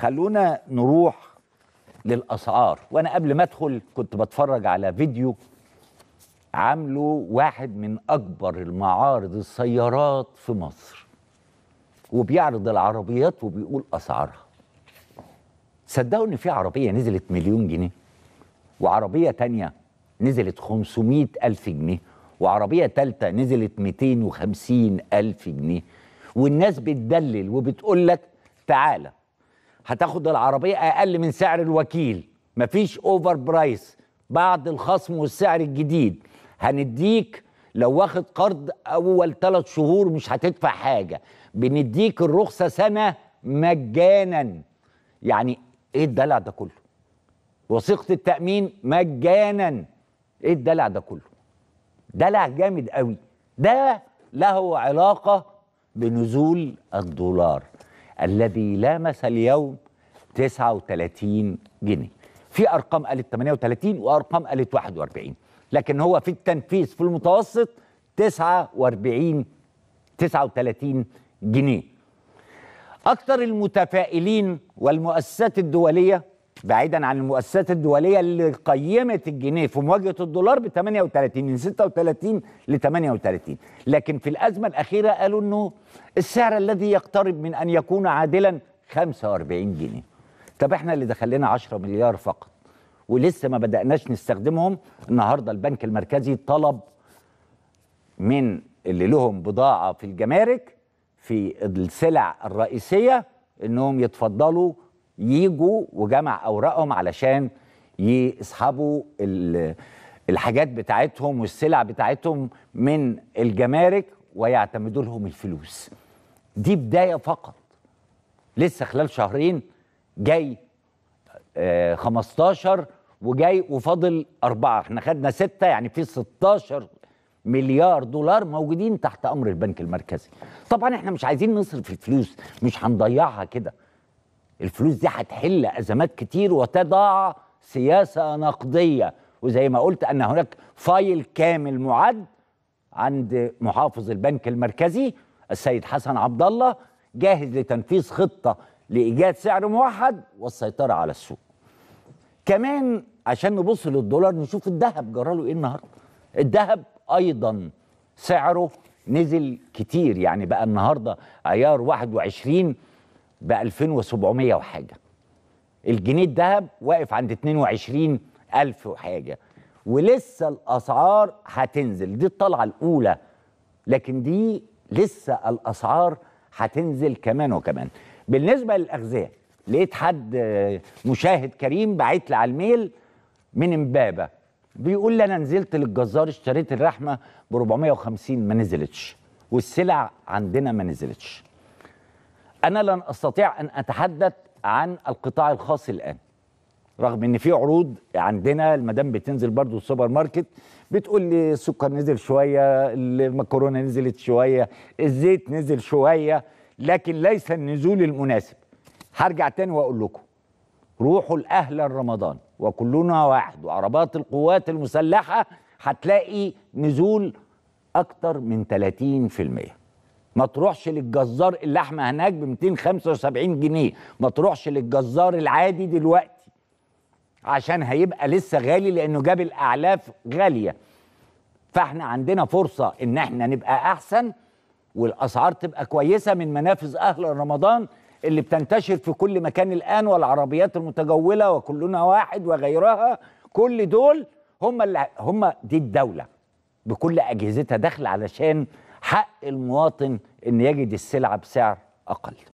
خلونا نروح للاسعار وانا قبل ما ادخل كنت بتفرج على فيديو عامله واحد من اكبر المعارض السيارات في مصر وبيعرض العربيات وبيقول اسعارها صدقوني ان في عربيه نزلت مليون جنيه وعربيه تانية نزلت 500 الف جنيه وعربيه تالتة نزلت 250 الف جنيه والناس بتدلل وبتقول لك تعالى هتاخد العربيه اقل من سعر الوكيل مفيش اوفر برايس بعد الخصم والسعر الجديد هنديك لو واخد قرض اول ثلاث شهور مش هتدفع حاجه بنديك الرخصه سنه مجانا يعني ايه الدلع ده كله وثيقه التامين مجانا ايه الدلع ده كله دلع جامد قوي ده له علاقه بنزول الدولار الذي لامس اليوم 39 جنيه في ارقام قالت 38 وارقام قالت 41 لكن هو في التنفيذ في المتوسط 49 39 جنيه اكثر المتفائلين والمؤسسات الدوليه بعيدا عن المؤسسات الدوليه اللي قيمت الجنيه في مواجهه الدولار ب 38 من 36 ل 38 لكن في الازمه الاخيره قالوا انه السعر الذي يقترب من ان يكون عادلا 45 جنيه طب احنا اللي دخلنا 10 مليار فقط ولسه ما بدأناش نستخدمهم النهارده البنك المركزي طلب من اللي لهم بضاعه في الجمارك في السلع الرئيسيه انهم يتفضلوا يجوا وجمع اوراقهم علشان يسحبوا الحاجات بتاعتهم والسلع بتاعتهم من الجمارك ويعتمدوا لهم الفلوس دي بدايه فقط لسه خلال شهرين جاي 15 آه، وجاي وفاضل أربعة احنا خدنا ستة يعني في 16 مليار دولار موجودين تحت أمر البنك المركزي طبعا احنا مش عايزين نصرف الفلوس مش هنضيعها كده الفلوس دي هتحل ازمات كتير وتضع سياسه نقديه وزي ما قلت ان هناك فايل كامل معد عند محافظ البنك المركزي السيد حسن عبد الله جاهز لتنفيذ خطه لايجاد سعر موحد والسيطره على السوق. كمان عشان نبص للدولار نشوف الذهب جراله ايه النهارده؟ الذهب ايضا سعره نزل كتير يعني بقى النهارده عيار 21 ب 2700 وحاجه الجنيه الذهب واقف عند 22000 وحاجه ولسه الاسعار هتنزل دي الطلعه الاولى لكن دي لسه الاسعار هتنزل كمان وكمان بالنسبه للاغذيه لقيت حد مشاهد كريم بعت لي على الميل من امبابه بيقول لي انا نزلت للجزار اشتريت اللحمه ب 450 ما نزلتش والسلع عندنا ما نزلتش انا لن استطيع ان اتحدث عن القطاع الخاص الان رغم ان في عروض عندنا المدام بتنزل برضو السوبر ماركت بتقول لي السكر نزل شويه المكرونه نزلت شويه الزيت نزل شويه لكن ليس النزول المناسب هرجع تاني واقول لكم روحوا لاهل رمضان وكلنا واحد وعربات القوات المسلحه هتلاقي نزول اكتر من 30% ما تروحش للجزار اللحمه هناك ب 275 جنيه ما تروحش للجزار العادي دلوقتي عشان هيبقى لسه غالي لانه جاب الاعلاف غاليه فاحنا عندنا فرصه ان احنا نبقى احسن والاسعار تبقى كويسه من منافذ اهل رمضان اللي بتنتشر في كل مكان الان والعربيات المتجوله وكلنا واحد وغيرها كل دول هم اللي هم دي الدوله بكل اجهزتها داخله علشان حق المواطن ان يجد السلعه بسعر اقل